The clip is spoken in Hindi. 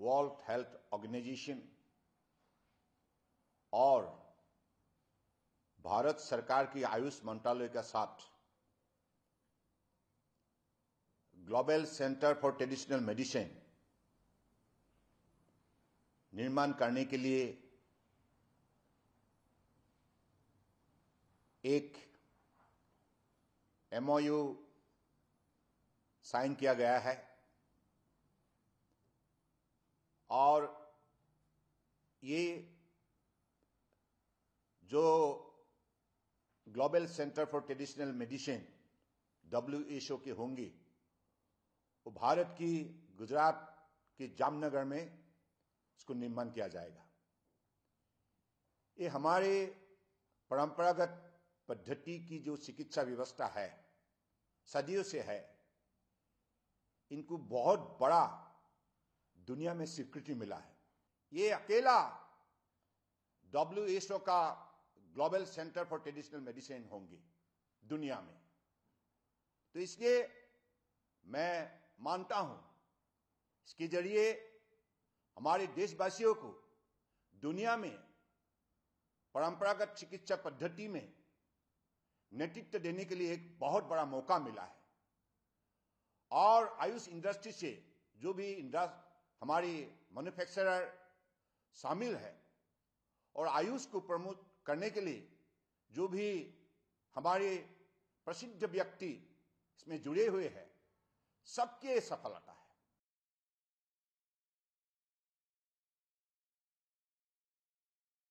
वर्ल्ड हेल्थ ऑर्गेनाइजेशन और भारत सरकार की आयुष मंत्रालय के साथ global centre for traditional medicine निर्माण करने के लिए एक एमओयू साइन किया गया है और ये जो global centre for traditional medicine W H O के होंगी वो भारत की गुजरात के जामनगर में इसको निर्माण किया जाएगा ये हमारे परंपरागत पद्धति की जो चिकित्सा व्यवस्था है सदियों से है इनको बहुत बड़ा दुनिया में स्वीकृति मिला है ये अकेला डब्ल्यू का global centre for traditional medicine होंगे दुनिया में तो इसलिए मैं मानता हूं इसके जरिए हमारे देशवासियों को दुनिया में परंपरागत चिकित्सा पद्धति में नेतृत्व देने के लिए एक बहुत बड़ा मौका मिला है और आयुष इंडस्ट्री से जो भी हमारी मैन्युफैक्चरर शामिल है और आयुष को प्रमोट करने के लिए जो भी हमारे प्रसिद्ध व्यक्ति इसमें जुड़े हुए हैं सबके सफलता है